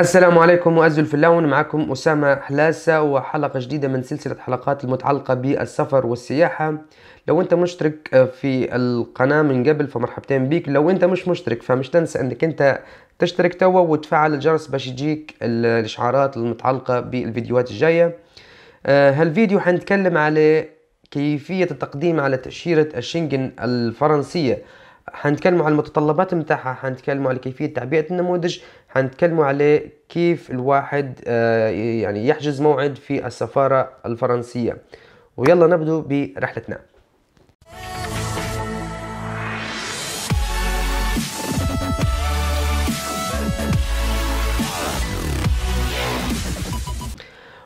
السلام عليكم وأزل في اللون معكم أسامة حلاسة وحلقة جديدة من سلسلة حلقات المتعلقة بالسفر والسياحة لو أنت مشترك آه، في القناة من قبل فمرحبتين بيك لو أنت مش مشترك فمش تنسى أنك أنت تشترك توا وتفعل الجرس باش يجيك الإشعارات المتعلقة بالفيديوهات الجاية آه، هالفيديو حنتكلم على كيفية التقديم على تأشيرة الشنغن الفرنسية حنتكلموا على المتطلبات متاعها حنتكلموا على كيفية تعبئة النموذج حنتكلموا عليه كيف الواحد آه، يعني يحجز موعد في السفارة الفرنسية ويلا نبدو برحلتنا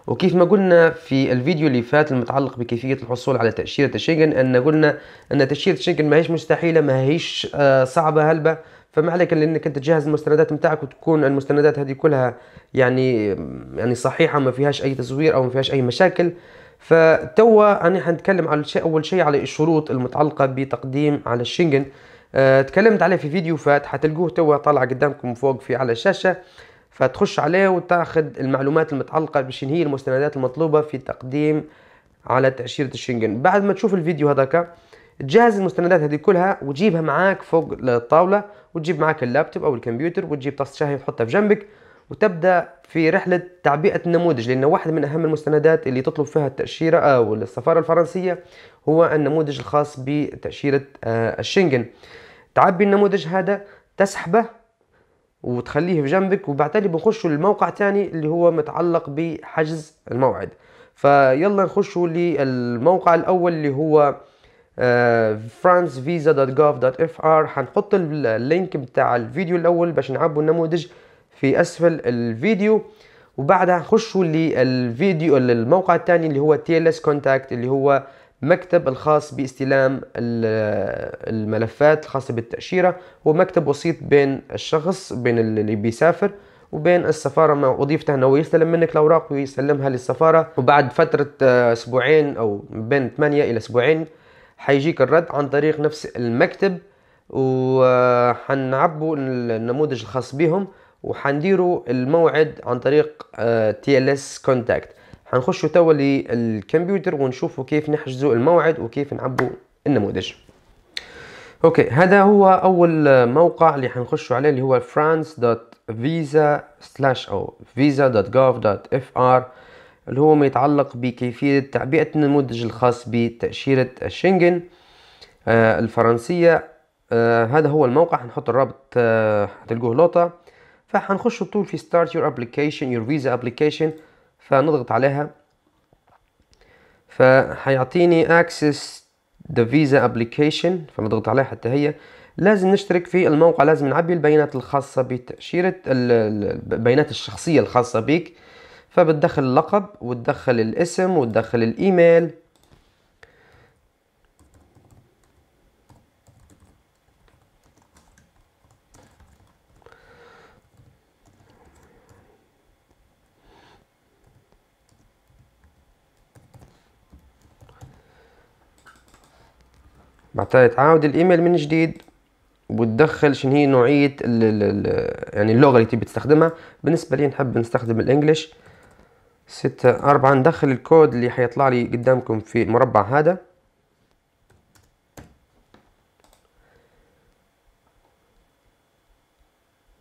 وكيف ما قلنا في الفيديو اللي فات المتعلق بكيفية الحصول على تأشيرة شنغن أن قلنا أن تأشيرة شنغن ماهيش مستحيلة ماهيش آه، صعبة هلبة فما عليك الا انك انت تجهز المستندات نتاعك وتكون المستندات هذه كلها يعني يعني صحيحه ما فيهاش اي تزوير او ما فيهاش اي مشاكل فتوا انا حنتكلم على الشيء اول شيء على الشروط المتعلقه بتقديم على الشنغن أه تكلمت عليه في فيديو فات حتلقوه توا طالع قدامكم فوق في على الشاشه فتخش عليه وتاخذ المعلومات المتعلقه بشن هي المستندات المطلوبه في تقديم على تاشيره الشنغن بعد ما تشوف الفيديو هذاك تجهز المستندات هذه كلها وتجيبها معاك فوق الطاوله وتجيب معاك اللابتوب او الكمبيوتر وتجيب طاسه شاهي وتحطها في جنبك وتبدا في رحله تعبئه النموذج لانه واحد من اهم المستندات اللي تطلب فيها التاشيره او آه، السفاره الفرنسيه هو النموذج الخاص بتاشيره آه، الشنغن تعبي النموذج هذا تسحبه وتخليه في جنبك وبعتلي بنخشوا للموقع تاني اللي هو متعلق بحجز الموعد فيلا نخشوا للموقع الاول اللي هو francevisa.gov.fr هنحط اللينك بتاع الفيديو الاول باش نعبوا النموذج في اسفل الفيديو وبعدها نخشوا للفيديو للموقع الثاني اللي هو TLS Contact اللي هو مكتب الخاص باستلام الملفات الخاصة بالتأشيرة هو مكتب وسيط بين الشخص بين اللي بيسافر وبين السفارة ما وظيفته أنه يستلم منك الأوراق ويسلمها للسفارة وبعد فترة آه، أسبوعين أو بين 8 إلى أسبوعين حيجيك الرد عن طريق نفس المكتب وحنعبوا النموذج الخاص بهم وحنديروا الموعد عن طريق آه، تي ال اس كونتاكت حنخشوا توا للكمبيوتر ونشوفوا كيف نحجزوا الموعد وكيف نعبوا النموذج اوكي هذا هو اول موقع اللي حنخشوا عليه اللي هو francevisa o visa.gov.fr اللي هو ما يتعلق بكيفية تعبئة النموذج الخاص بتأشيرة الشنغن آه، الفرنسية آه، هذا هو الموقع هنحط الرابط هتلقوه آه، لوطة فهنخش طول في start your application your visa application فنضغط عليها فهيعطيني access the visa application فنضغط عليها حتى هي لازم نشترك في الموقع لازم نعبي البيانات الخاصة بتأشيرة البيانات الشخصية الخاصة بك فبتدخل اللقب وتدخل الاسم وتدخل الايميل بعدها تعاود الايميل من جديد وتدخل شنو هي نوعيه الـ الـ يعني اللغه اللي تبي تستخدمها بالنسبه لي نحب نستخدم الانجليش ستة أربعة ندخل الكود اللي حيطلع لي قدامكم في المربع هذا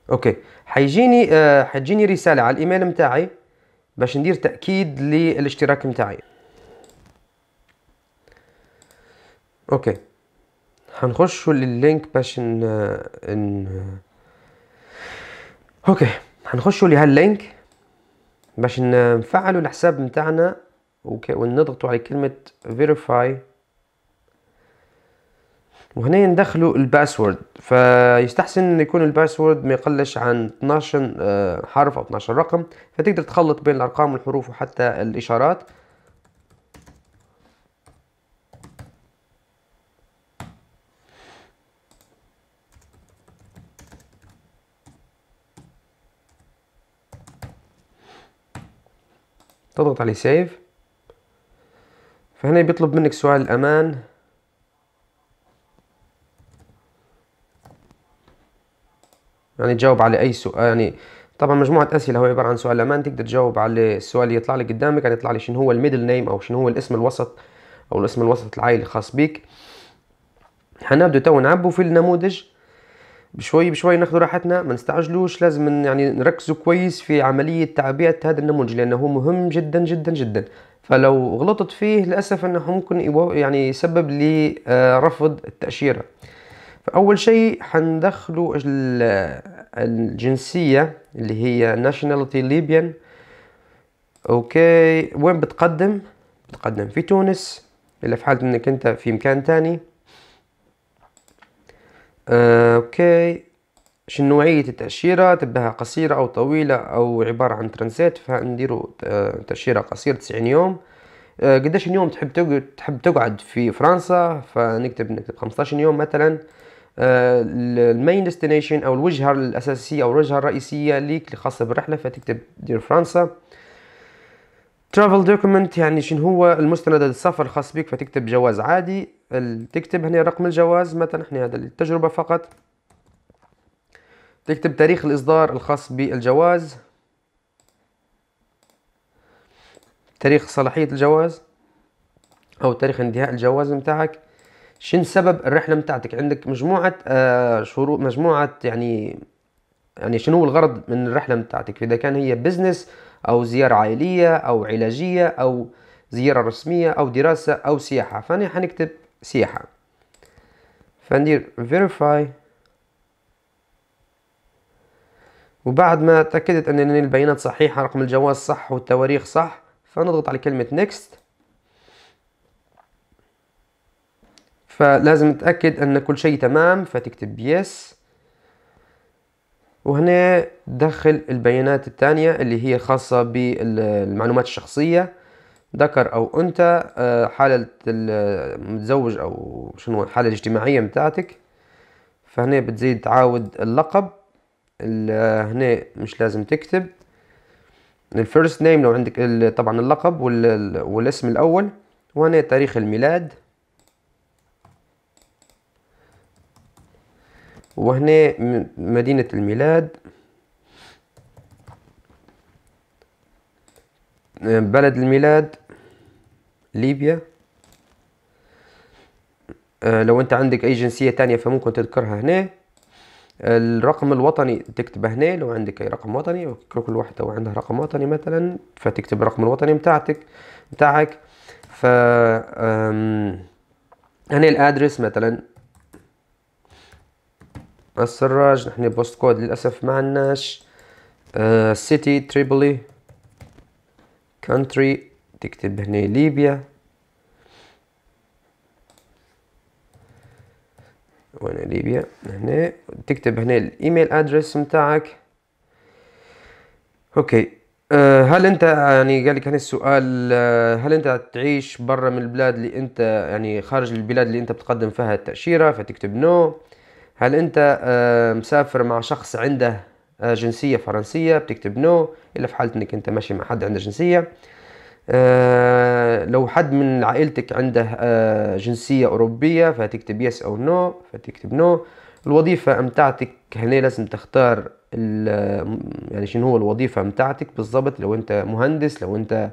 اوكي حيجيني آه حتجيني رسالة على الايميل متاعي باش ندير تأكيد للاشتراك متاعي اوكي حنخشوا لللينك باش ن... ان... اوكي حنخشوا لهاللينك باش نفعلوا الحساب نتاعنا ونضغطوا على كلمة verify وهنا ندخلوا الباسورد فيستحسن ان يكون الباسورد ما يقلش عن 12 آه، حرف او 12 رقم فتقدر تخلط بين الارقام والحروف وحتى الاشارات تضغط عليه سيف فهنا بيطلب منك سؤال الأمان يعني تجاوب على أي سؤال آه، يعني طبعا مجموعة أسئلة هو عبارة عن سؤال أمان تقدر تجاوب على السؤال اللي يطلع لك قدامك يعني يطلع لي شنو هو الميدل نيم أو شنو هو الاسم الوسط أو الاسم الوسط العائلي الخاص بيك حنبدو تو نعبو في النموذج بشوي بشوي ناخذ راحتنا ما نستعجلوش لازم يعني نركزوا كويس في عمليه تعبئه هذا النموذج لانه مهم جدا جدا جدا فلو غلطت فيه للاسف انه ممكن يعني يسبب لي آه، رفض التاشيره فاول شيء حندخلوا الجنسيه اللي هي ناشوناليتي ليبيان اوكي وين بتقدم بتقدم في تونس الا في حاله انك انت في مكان تاني آه، اوكي شنو نوعية التأشيرة تبها قصيرة أو طويلة أو عبارة عن ترانزيت فنديرو آه، تأشيرة قصيرة تسعين يوم آه، قداش يوم تحب تقعد تحب تقعد في فرنسا فنكتب نكتب خمسطاشر يوم مثلا المين ديستنيشن أو الوجهة الأساسية أو الوجهة الرئيسية ليك الخاصة بالرحلة فتكتب دير فرنسا ترافل دوكيمنت يعني شنو هو المستند السفر الخاص بك فتكتب جواز عادي تكتب هنا رقم الجواز مثلا احنا هذا للتجربة فقط تكتب تاريخ الإصدار الخاص بالجواز تاريخ صلاحية الجواز أو تاريخ انتهاء الجواز متاعك شن سبب الرحلة متاعتك عندك مجموعة آه شروط مجموعة يعني يعني شنو هو الغرض من الرحلة متاعتك إذا كان هي بزنس أو زيارة عائلية أو علاجية أو زيارة رسمية أو دراسة أو سياحة فأنا حنكتب سياحة فندير verify وبعد ما تأكدت أن البيانات صحيحة رقم الجواز صح والتواريخ صح فنضغط على كلمة next فلازم نتأكد أن كل شيء تمام فتكتب yes وهنا دخل البيانات الثانية اللي هي خاصة بالمعلومات الشخصية ذكر او انثى آه، حاله المتزوج او شنو الحاله الاجتماعيه متاعتك فهنا بتزيد تعاود اللقب هنا مش لازم تكتب الفيرست نيم لو عندك طبعا اللقب والاسم الاول وهنا تاريخ الميلاد وهنا مدينة الميلاد آه، بلد الميلاد ليبيا آه، لو انت عندك اي جنسية تانية فممكن تذكرها هنا الرقم الوطني تكتبه هنا لو عندك اي رقم وطني كل واحدة وعندها رقم وطني مثلا فتكتب الرقم الوطني متاعتك متاعك ف هنا الادرس مثلا السراج نحن بوست كود للاسف ما عندناش سيتي تريبولي كونتري تكتب هنا ليبيا وانا ليبيا هنا تكتب هنا الايميل ادريس متاعك اوكي آه، هل انت يعني قال لك هنا السؤال آه، هل انت تعيش برا من البلاد اللي انت يعني خارج البلاد اللي انت بتقدم فيها التاشيره فتكتب نو هل انت آه، مسافر مع شخص عنده جنسيه فرنسيه بتكتب نو الا في حاله انك انت ماشي مع حد عنده جنسيه آه، لو حد من عائلتك عنده آه، جنسية أوروبية فتكتب يس أو نو فتكتب نو الوظيفة متاعتك هنا لازم تختار يعني شنو هو الوظيفة متاعتك بالضبط لو أنت مهندس لو أنت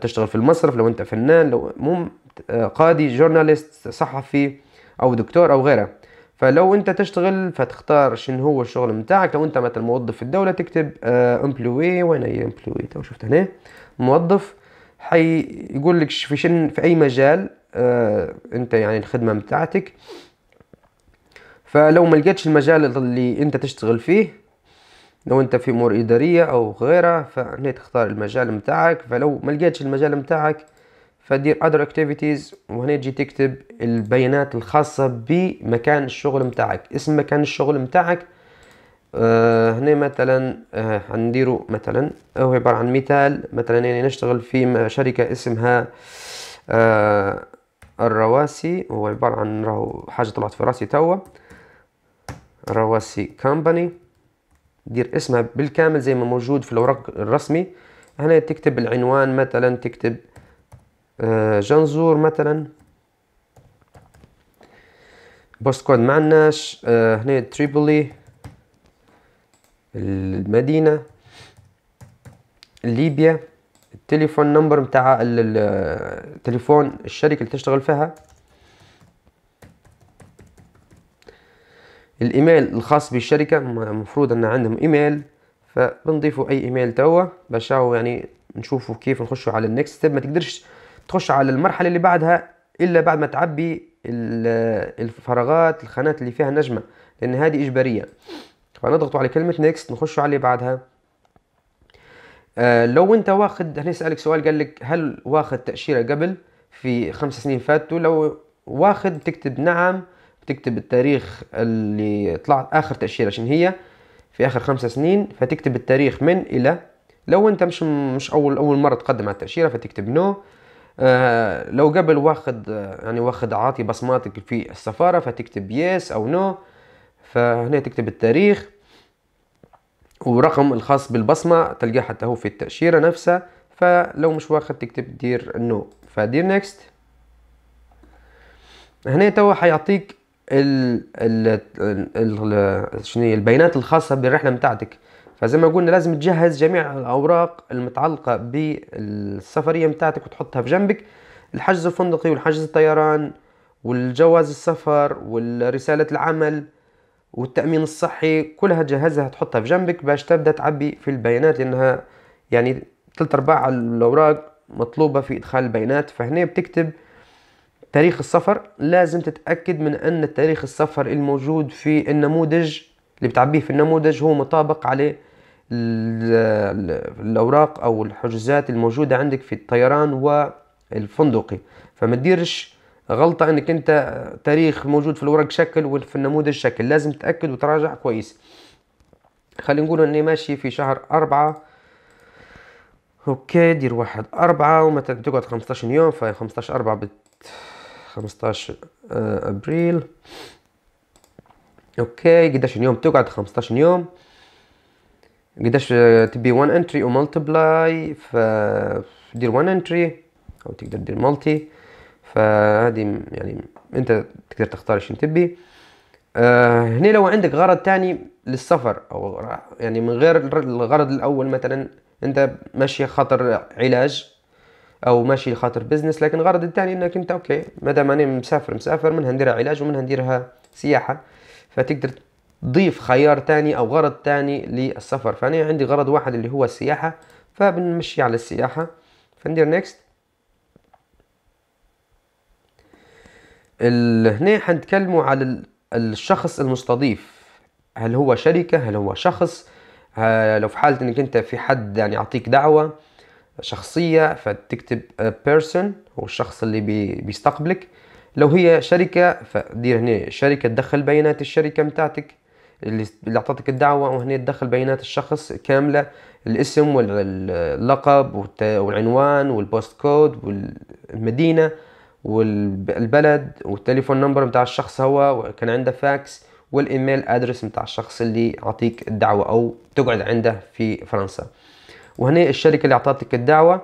تشتغل في المصرف لو أنت فنان لو مم آه، قاضي جورناليست صحفي أو دكتور أو غيره فلو أنت تشتغل فتختار شنو هو الشغل متاعك لو أنت مثلا موظف في الدولة تكتب امبلوي وين هي امبلوي تو شفت هنا موظف حيقول لك في شن في اي مجال آه انت يعني الخدمه بتاعتك فلو ما لقيتش المجال اللي انت تشتغل فيه لو انت في امور اداريه او غيرها فهنا تختار المجال متاعك فلو ما لقيتش المجال متاعك فدير other activities وهنا تجي تكتب البيانات الخاصه بمكان الشغل متاعك اسم مكان الشغل متاعك آه، هنا مثلا هنديرو آه، مثلا هو عبارة عن مثال مثلا يعني نشتغل في شركة اسمها آه، الرواسي هو عبارة عن راهو حاجة طلعت في راسي توا رواسي كامباني دير اسمها بالكامل زي ما موجود في الورق الرسمي هنا تكتب العنوان مثلا تكتب جنزور مثلا بوست كود معناش هنا تريبولي المدينة ليبيا التليفون نمبر بتاع التليفون الشركة اللي تشتغل فيها الايميل الخاص بالشركة المفروض ان عندهم ايميل فبنضيفوا اي ايميل توا باش يعني نشوفوا كيف نخشوا على النكست ستيب ما تقدرش تخش على المرحلة اللي بعدها الا بعد ما تعبي الفراغات الخانات اللي فيها نجمة لان هذه اجبارية فنضغطوا على كلمه نيكست نخش عليه بعدها آه لو انت واخد هنسالك سؤال قال لك هل واخد تاشيره قبل في خمس سنين فاتوا لو واخد تكتب نعم تكتب التاريخ اللي طلعت اخر تاشيره عشان هي في اخر خمس سنين فتكتب التاريخ من الى لو انت مش مش اول اول مره تقدم على التاشيره فتكتب نو آه لو قبل واخد آه، يعني واخد عاطي بصماتك في السفاره فتكتب يس او نو no. فهنا تكتب التاريخ ورقم الخاص بالبصمة تلقاه حتى هو في التأشيرة نفسها فلو مش واخد تكتب دير نو فدير نيكست هنا توا حيعطيك ال ال ال شنو البيانات الخاصة بالرحلة متاعتك فزي ما قلنا لازم تجهز جميع الأوراق المتعلقة بالسفرية متاعتك وتحطها في جنبك الحجز الفندقي والحجز الطيران والجواز السفر والرسالة العمل والتامين الصحي كلها تجهزها تحطها في جنبك باش تبدا تعبي في البيانات لانها يعني ثلاث ارباع الاوراق مطلوبه في ادخال البيانات فهنا بتكتب تاريخ السفر لازم تتاكد من ان تاريخ السفر الموجود في النموذج اللي بتعبيه في النموذج هو مطابق عليه الاوراق او الحجوزات الموجوده عندك في الطيران والفندقي فما تديرش غلطه انك انت تاريخ موجود في الورق شكل وفي النموذج شكل لازم تتاكد وتراجع كويس خلينا نقول اني ماشي في شهر أربعة اوكي دير واحد أربعة ومثلا تقعد خمستاشر يوم في خمستاشر أربعة بت خمستاشر آه، أبريل اوكي قداش يوم تقعد خمستاشر يوم قداش آه، تبي وان انتري ومالتبلاي فدير وان انتري او تقدر دير مالتي فهذه يعني انت تقدر تختار ايش تبي آه هنا لو عندك غرض تاني للسفر او يعني من غير الغرض الاول مثلا انت ماشي خاطر علاج او ماشي خاطر بزنس لكن الغرض الثاني انك انت اوكي ما دام انا مسافر مسافر منها نديرها علاج ومنها نديرها سياحه فتقدر تضيف خيار تاني او غرض تاني للسفر فانا عندي غرض واحد اللي هو السياحه فبنمشي على السياحه فندير نيكست هنا حنتكلموا على الشخص المستضيف هل هو شركة هل هو شخص لو في حالة انك انت في حد يعني يعطيك دعوة شخصية فتكتب person هو الشخص اللي بي بيستقبلك لو هي شركة فدير هنا شركة تدخل بيانات الشركة متاعتك اللي اللي اعطتك الدعوة وهنا تدخل بيانات الشخص كاملة الاسم واللقب والعنوان والبوست كود والمدينة والبلد والتليفون نمبر بتاع الشخص هو كان عنده فاكس والايميل ادرس بتاع الشخص اللي عطيك الدعوه او تقعد عنده في فرنسا وهنا الشركه اللي اعطتك الدعوه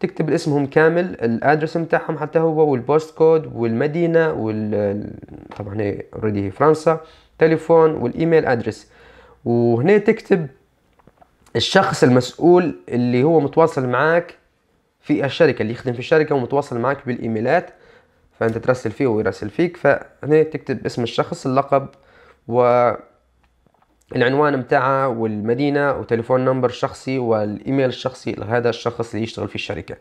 تكتب اسمهم كامل الادرس بتاعهم حتى هو والبوست كود والمدينه وال طبعا هي اوريدي فرنسا تليفون والايميل ادرس وهنا تكتب الشخص المسؤول اللي هو متواصل معاك في الشركه اللي يخدم في الشركه ومتواصل معاك بالايميلات فانت ترسل فيه ويرسل فيك فهنا تكتب اسم الشخص اللقب و العنوان متاعها والمدينة وتليفون نمبر شخصي والإيميل الشخصي لهذا الشخص اللي يشتغل في الشركة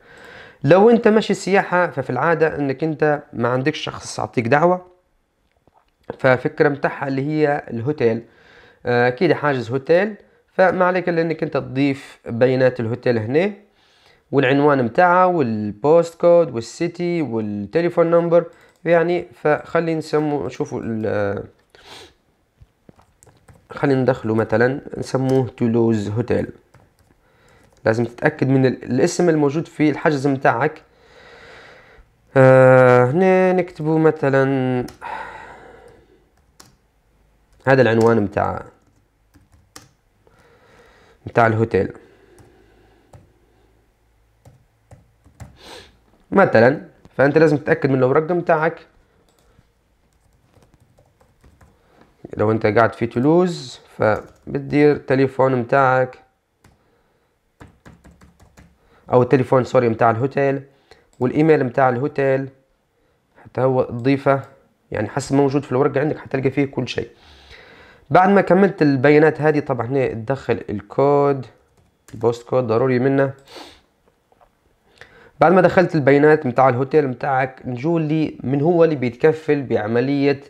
لو أنت ماشي سياحة ففي العادة أنك أنت ما عندك شخص يعطيك دعوة ففكرة متاعها اللي هي الهوتيل آه، أكيد حاجز هوتيل فما عليك إلا أنك أنت تضيف بيانات الهوتيل هنا والعنوان متاعها والبوست كود والسيتي والتليفون نمبر يعني فخلي نسمو نشوفو خلي ندخلو مثلا نسموه تولوز هوتيل لازم تتاكد من الاسم الموجود في الحجز متاعك آه هنا نكتبو مثلا هذا العنوان متاع متاع الهوتيل مثلا فانت لازم تتاكد من الاوراق بتاعك لو انت قاعد في تولوز فبتدير التليفون بتاعك او التليفون سوري بتاع الهوتيل والايميل بتاع الهوتيل حتى هو تضيفه يعني حسب موجود في الورقه عندك حتلقى فيه كل شيء بعد ما كملت البيانات هذه طبعا هنا تدخل الكود البوست كود ضروري منه بعد ما دخلت البيانات متاع الهوتيل متاعك نجول لي من هو اللي بيتكفل بعملية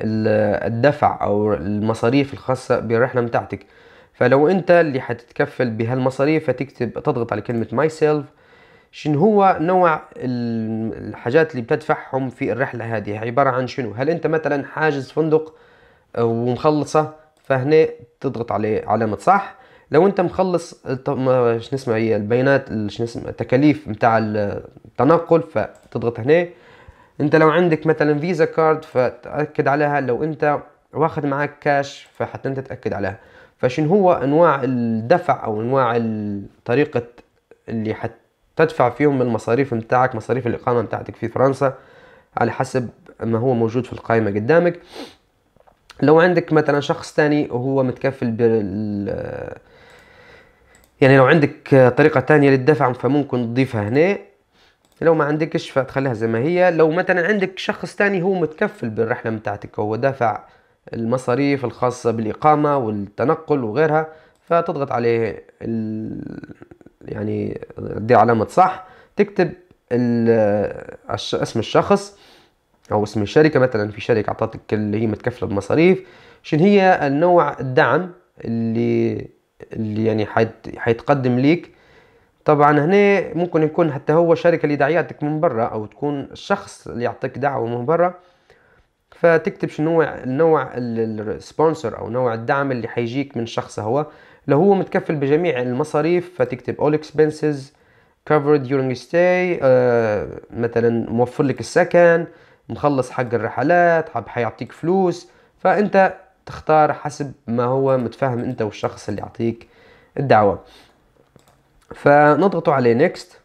الدفع او المصاريف الخاصة بالرحلة متاعتك فلو انت اللي حتتكفل بهالمصاريف فتكتب تضغط على كلمة ماي سيلف شنو هو نوع الحاجات اللي بتدفعهم في الرحلة هذه عبارة عن شنو هل انت مثلا حاجز فندق آه، ومخلصة فهنا تضغط عليه علامة صح لو انت مخلص شنو اسمها هي البيانات شنو اسمها التكاليف نتاع التنقل فتضغط هنا انت لو عندك مثلا فيزا كارد فتاكد عليها لو انت واخد معاك كاش فحتى انت تاكد عليها فشن هو انواع الدفع او انواع طريقه اللي حتدفع فيهم المصاريف نتاعك مصاريف الاقامه نتاعتك في فرنسا على حسب ما هو موجود في القائمه قدامك لو عندك مثلا شخص تاني وهو متكفل بال يعني لو عندك طريقة تانية للدفع فممكن تضيفها هنا لو ما عندكش فتخليها زي ما هي لو مثلا عندك شخص تاني هو متكفل بالرحلة متاعتك هو دافع المصاريف الخاصة بالإقامة والتنقل وغيرها فتضغط عليه ال... يعني دي علامة صح تكتب ال... اسم الشخص أو اسم الشركة مثلا في شركة أعطتك اللي هي متكفلة بمصاريف شنو هي النوع الدعم اللي اللي يعني حيتقدم ليك طبعا هنا ممكن يكون حتى هو شركة اللي دعياتك من برا او تكون الشخص اللي يعطيك دعوة من برا فتكتب شنو نوع السبونسر او نوع الدعم اللي حيجيك من شخص هو لو هو متكفل بجميع المصاريف فتكتب all expenses covered during stay آه مثلا موفر لك السكن مخلص حق الرحلات حب حيعطيك فلوس فانت تختار حسب ما هو متفاهم انت والشخص اللي يعطيك الدعوة فنضغط عليه نيكست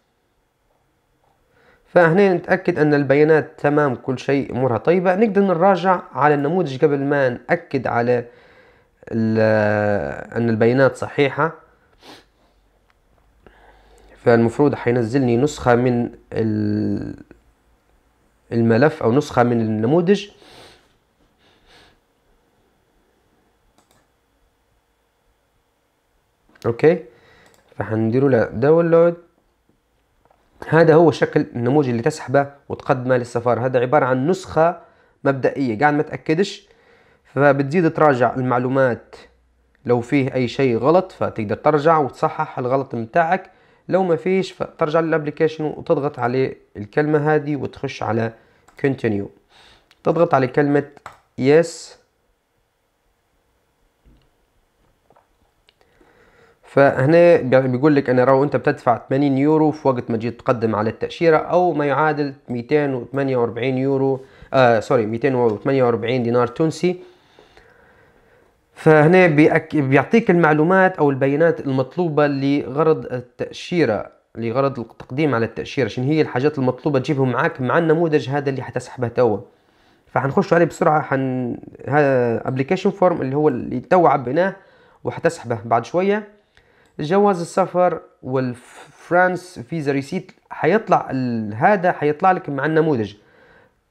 فهنا نتأكد أن البيانات تمام كل شيء أمورها طيبة نقدر نراجع على النموذج قبل ما نأكد على أن البيانات صحيحة فالمفروض حينزلني نسخة من الملف أو نسخة من النموذج اوكي فهنديروا له داونلود هذا هو شكل النموذج اللي تسحبه وتقدمه للسفارة هذا عبارة عن نسخة مبدئية قاعد ما تأكدش فبتزيد تراجع المعلومات لو فيه أي شيء غلط فتقدر ترجع وتصحح الغلط متاعك لو ما فيش فترجع للابليكيشن وتضغط عليه الكلمة هذه وتخش على continue تضغط على كلمة yes فهنا بيقول لك انا راهو انت بتدفع 80 يورو في وقت ما تجي تقدم على التاشيره او ما يعادل 248 يورو آه سوري 248 دينار تونسي فهنا بيأك... بيعطيك المعلومات او البيانات المطلوبه لغرض التاشيره لغرض التقديم على التاشيره شنو هي الحاجات المطلوبه تجيبهم معاك مع النموذج هذا اللي حتسحبه توا فحنخش عليه بسرعه حن هذا ابلكيشن فورم اللي هو اللي تو عبيناه وحتسحبه بعد شويه جواز السفر والفرانس فيزا ريسيت حيطلع هذا حيطلع لك مع النموذج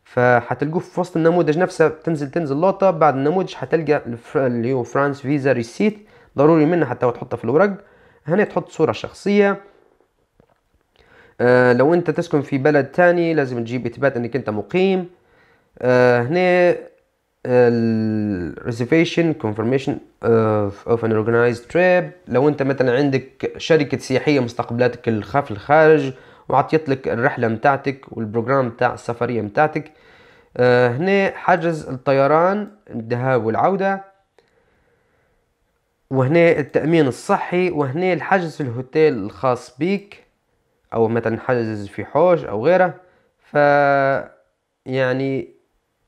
فحتلقوه في وسط النموذج نفسه تنزل تنزل لوطه بعد النموذج حتلقى اللي هو فرانس فيزا ريسيت ضروري منه حتى تحطه في الورق هنا تحط صوره شخصيه آه، لو انت تسكن في بلد تاني لازم تجيب اثبات انك انت مقيم آه، هنا الريزرفيشن كونفرميشن اوف ان اورجنايزد تريب لو انت مثلا عندك شركه سياحيه مستقبلاتك الخاف الخارج وعطيت لك الرحله متاعتك والبروجرام متاع السفريه متاعتك آه هنا حجز الطيران الذهاب والعوده وهنا التامين الصحي وهنا الحجز في الهوتيل الخاص بيك او مثلا حجز في حوش او غيره ف يعني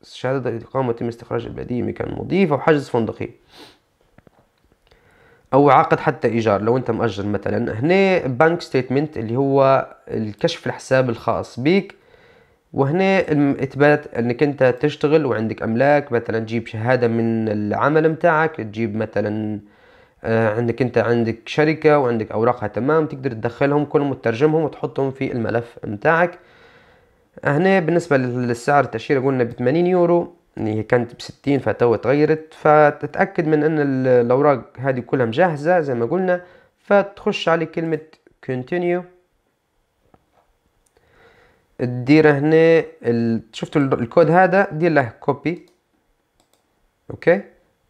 شهادة الإقامة يتم استخراج البلدية مكان مضيف أو حجز فندقي أو عقد حتى إيجار لو أنت مأجر مثلا هنا بنك ستيتمنت اللي هو الكشف الحساب الخاص بيك وهنا اثبات انك انت تشتغل وعندك املاك مثلا تجيب شهاده من العمل متاعك تجيب مثلا عندك آه، انت عندك شركه وعندك اوراقها تمام تقدر تدخلهم كلهم وتترجمهم وتحطهم في الملف متاعك هنا بالنسبه للسعر التاشيره قلنا ب 80 يورو هي كانت ب 60 فتوا تغيرت فتتاكد من ان الاوراق هذه كلها مجهزه زي ما قلنا فتخش على كلمه continue تدير هنا ال... شفتوا الكود هذا دير له كوبي اوكي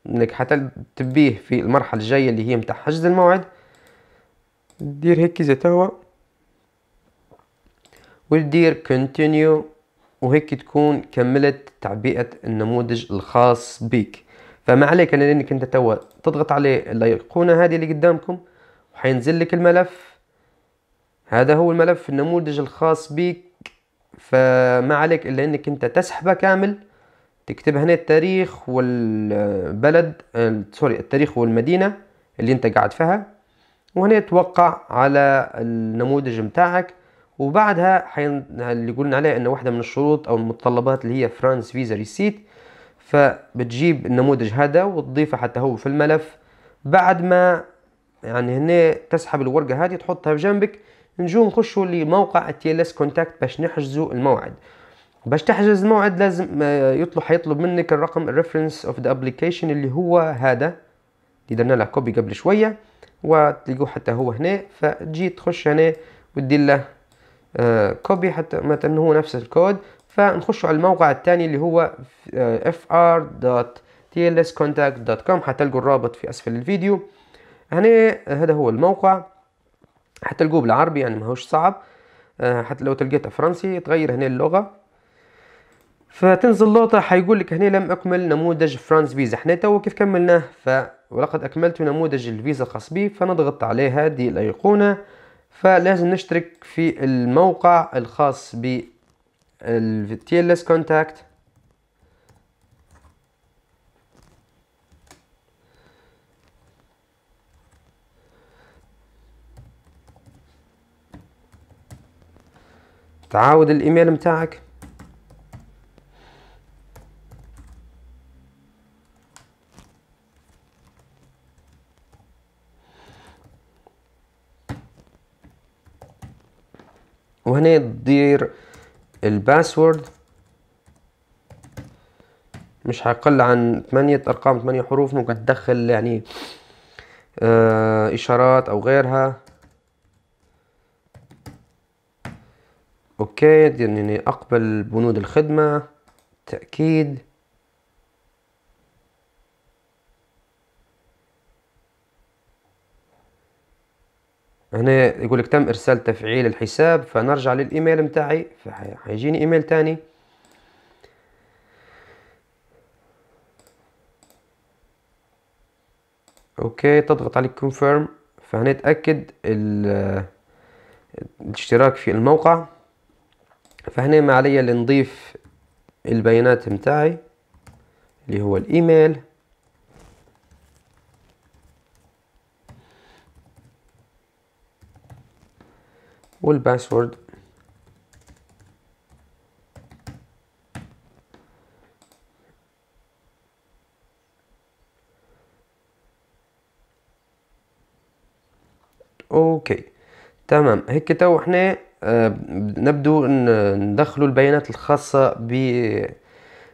انك حتى تبيه في المرحله الجايه اللي هي متاع حجز الموعد دير هيك زي توا وتدير continue وهيك تكون كملت تعبئة النموذج الخاص بك فما عليك انا لانك انت توا تضغط عليه الايقونة هذه اللي قدامكم وحينزل لك الملف هذا هو الملف النموذج الخاص بك فما عليك الا انك انت تسحبه كامل تكتب هنا التاريخ والبلد سوري التاريخ والمدينة اللي انت قاعد فيها وهنا توقع على النموذج متاعك وبعدها حين... اللي قلنا عليه ان واحده من الشروط او المتطلبات اللي هي فرانس فيزا ريسيت فبتجيب النموذج هذا وتضيفه حتى هو في الملف بعد ما يعني هنا تسحب الورقه هذه تحطها بجنبك نجو نخشوا لموقع تي ال اس كونتاكت باش نحجزوا الموعد باش تحجز الموعد لازم آه، يطلب حيطلب منك الرقم الريفرنس اوف ذا ابلكيشن اللي هو هذا اللي درنا له كوبي قبل شويه وتلقوه حتى هو هنا فتجي تخش هنا وتدير له كوبي آه، حتى مثلا هو نفس الكود فنخش على الموقع الثاني اللي هو آه، fr.tlscontact.com حتلقوا الرابط في اسفل الفيديو هنا هذا هو الموقع حتلقوه بالعربي يعني ماهوش صعب آه، حتى لو تلقيته فرنسي تغير هنا اللغه فتنزل لوطة حيقول لك هنا لم اكمل نموذج فرانس فيزا احنا تو كيف كملناه ف ولقد اكملت نموذج الفيزا الخاص بي فنضغط عليه هذه الايقونه فلازم نشترك في الموقع الخاص ب TLS Contact تعاود الايميل متاعك وهنا تدير الباسورد مش هيقل عن ثمانية أرقام ثمانية حروف ممكن تدخل يعني آه، إشارات أو غيرها أوكي يعني أقبل بنود الخدمة تأكيد هنا يقول لك تم ارسال تفعيل الحساب فنرجع للايميل متاعي حيجيني ايميل تاني اوكي تضغط على كونفيرم فهنا تاكد الاشتراك في الموقع فهنا ما علي اللي نضيف البيانات متاعي اللي هو الايميل والباسورد اوكي تمام هيك تو احنا آه، نبدو ندخلوا البيانات الخاصة ب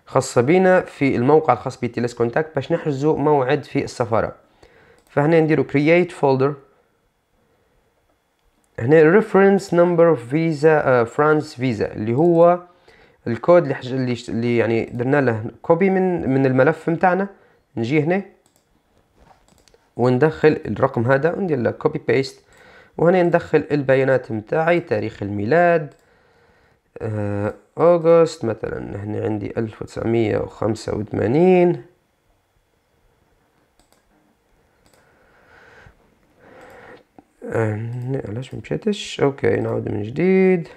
خاصة بينا في الموقع الخاص بتيليس كونتاكت باش نحجزوا موعد في السفارة فهنا نديرو create folder هنا ريفرنس نمبر اوف فيزا فرانس فيزا اللي هو الكود اللي, اللي يعني درنا له كوبي من من الملف متاعنا نجي هنا وندخل الرقم هذا وندير له كوبي بيست وهنا ندخل البيانات متاعي تاريخ الميلاد آه، أغسطس مثلا هنا عندي ألف وتسعمية وخمسة علاش مشاتش اوكي نعود من جديد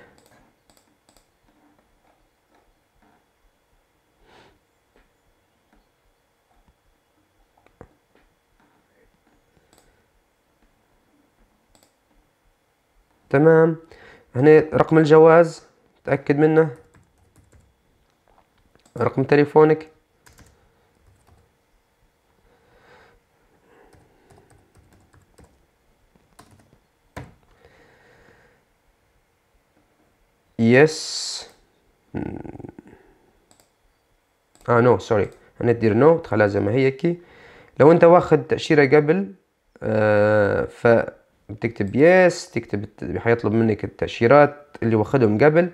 تمام هنا رقم الجواز تأكد منه رقم تليفونك yes اه نو سوري انا دير نو تخليها زي ما هي كي لو انت واخد تاشيره قبل آه ف بتكتب يس تكتب حيطلب منك التاشيرات اللي واخدهم قبل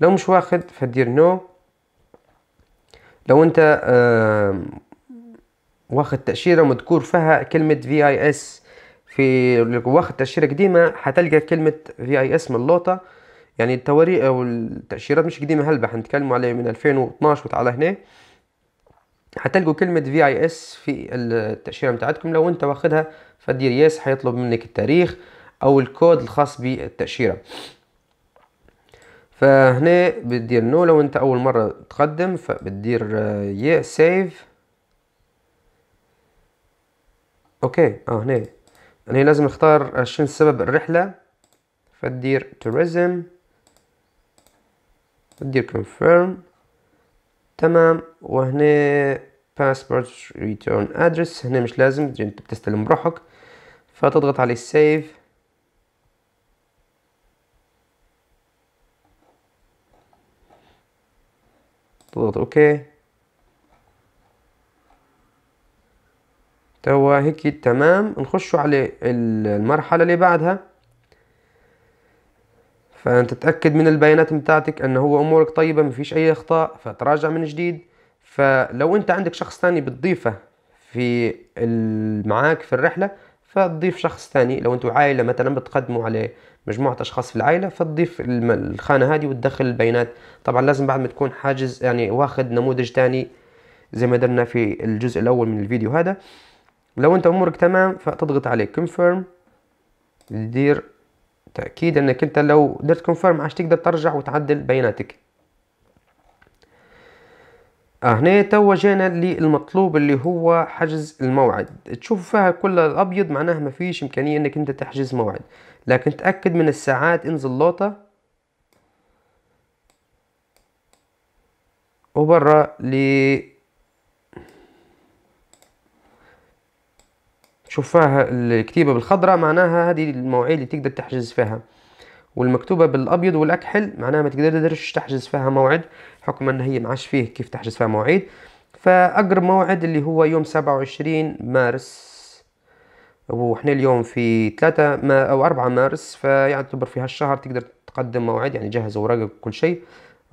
لو مش واخد فدير نو لو انت آه واخد تاشيره مذكور فيها كلمه في اي اس في واخد تاشيره قديمه حتلقى كلمه في اي اس من اللوطه يعني التواريخ او التاشيرات مش قديمه هلبة حنتكلموا عليه من 2012 وتعالى هنا حتلقوا كلمة في اي اس في التأشيرة متاعتكم لو انت واخدها فدير يس حيطلب منك التاريخ او الكود الخاص بالتأشيرة فهنا بتدير نو لو انت اول مرة تقدم فبتدير اه، يا سيف اوكي اه هنا هنا لازم نختار شنو سبب الرحلة فتدير توريزم ندير confirm تمام وهنا password return address هنا مش لازم انت بتستلم بروحك فتضغط على save تضغط اوكي توا هيك تمام نخشوا على المرحله اللي بعدها فانت تتاكد من البيانات بتاعتك ان هو امورك طيبه مفيش اي اخطاء فتراجع من جديد فلو انت عندك شخص ثاني بتضيفه في معاك في الرحله فتضيف شخص ثاني لو انتوا عائله مثلا بتقدموا على مجموعه اشخاص في العائله فتضيف الخانه هذه وتدخل البيانات طبعا لازم بعد ما تكون حاجز يعني واخد نموذج ثاني زي ما درنا في الجزء الاول من الفيديو هذا لو انت امورك تمام فتضغط عليه كونفيرم دير تاكيد انك انت لو درت كونفيرم عاش تقدر ترجع وتعدل بياناتك آه، هنا توا جينا للمطلوب اللي هو حجز الموعد تشوف فيها كل الابيض معناه ما فيش امكانيه انك انت تحجز موعد لكن تاكد من الساعات انزل لوطه وبرا فيها الكتيبة بالخضراء معناها هذه المواعيد اللي تقدر تحجز فيها والمكتوبة بالأبيض والأكحل معناها ما تقدرش تحجز فيها موعد حكم أن هي معاش فيه كيف تحجز فيها مواعيد فأقرب موعد اللي هو يوم سبعة وعشرين مارس وإحنا اليوم في ثلاثة ما أو أربعة مارس فيعتبر في هالشهر تقدر تقدم موعد يعني جهز أوراقك وكل شيء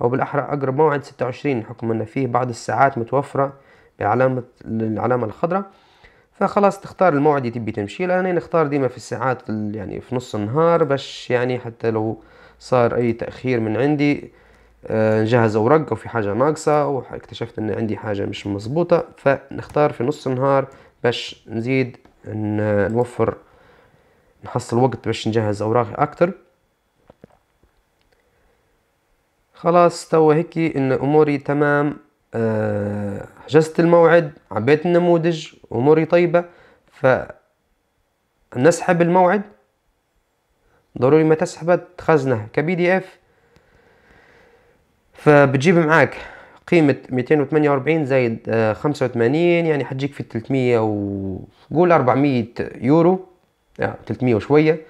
أو بالأحرى أقرب موعد ستة وعشرين حكم أن فيه بعض الساعات متوفرة بعلامة العلامة الخضراء فخلاص تختار الموعد اللي تبي تمشي له انا يعني نختار ديما في الساعات يعني في نص النهار باش يعني حتى لو صار اي تاخير من عندي آه، نجهز اوراق او في حاجه ناقصه او اكتشفت ان عندي حاجه مش مظبوطه فنختار في نص النهار باش نزيد نوفر نحصل وقت باش نجهز اوراقي اكتر خلاص توا هيك ان اموري تمام آه، حجزت الموعد عبيت النموذج اموري طيبه فنسحب الموعد ضروري ما تسحبه تخزنه كبي دي اف فبتجيب معاك قيمة 248 زائد 85 يعني حتجيك في 300 و قول 400 يورو 300 يعني وشوية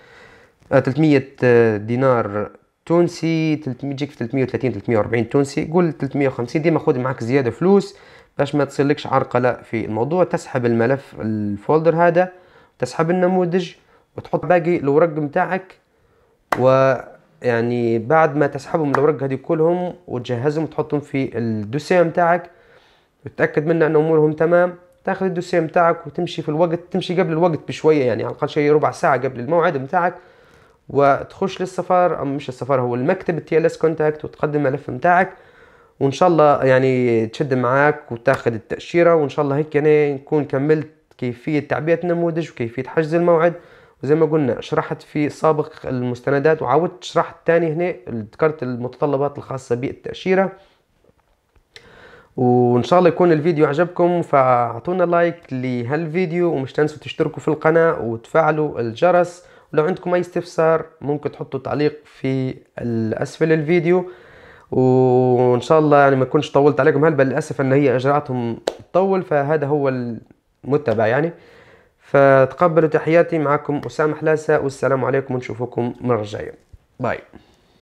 300 آه، دينار تونسي يجيك في 330 340 تونسي قول 350 ديما خذ معك زياده فلوس باش ما تصيرلكش عرقله في الموضوع تسحب الملف الفولدر هذا تسحب النموذج وتحط باقي الورق متاعك ويعني بعد ما تسحبهم الورق هذه كلهم وتجهزهم وتحطهم في الدوسي متاعك وتتاكد منه ان امورهم تمام تاخذ الدوسي متاعك وتمشي في الوقت تمشي قبل الوقت بشويه يعني على الاقل شيء ربع ساعه قبل الموعد متاعك وتخش للسفر او مش السفر هو المكتب التي ال اس كونتاكت وتقدم الملف بتاعك وان شاء الله يعني تشد معاك وتاخذ التاشيره وان شاء الله هيك يعني نكون كملت كيفيه تعبئه النموذج وكيفيه حجز الموعد وزي ما قلنا شرحت في سابق المستندات وعاودت شرحت تاني هنا ذكرت المتطلبات الخاصه بالتاشيره وان شاء الله يكون الفيديو عجبكم فاعطونا لايك لهالفيديو ومش تنسوا تشتركوا في القناه وتفعلوا الجرس ولو عندكم اي استفسار ممكن تحطوا تعليق في اسفل الفيديو وان شاء الله يعني ما كنتش طولت عليكم هل للاسف ان هي اجراءاتهم تطول فهذا هو المتبع يعني فتقبلوا تحياتي معكم اسامه حلاسه والسلام عليكم ونشوفكم مره جايه باي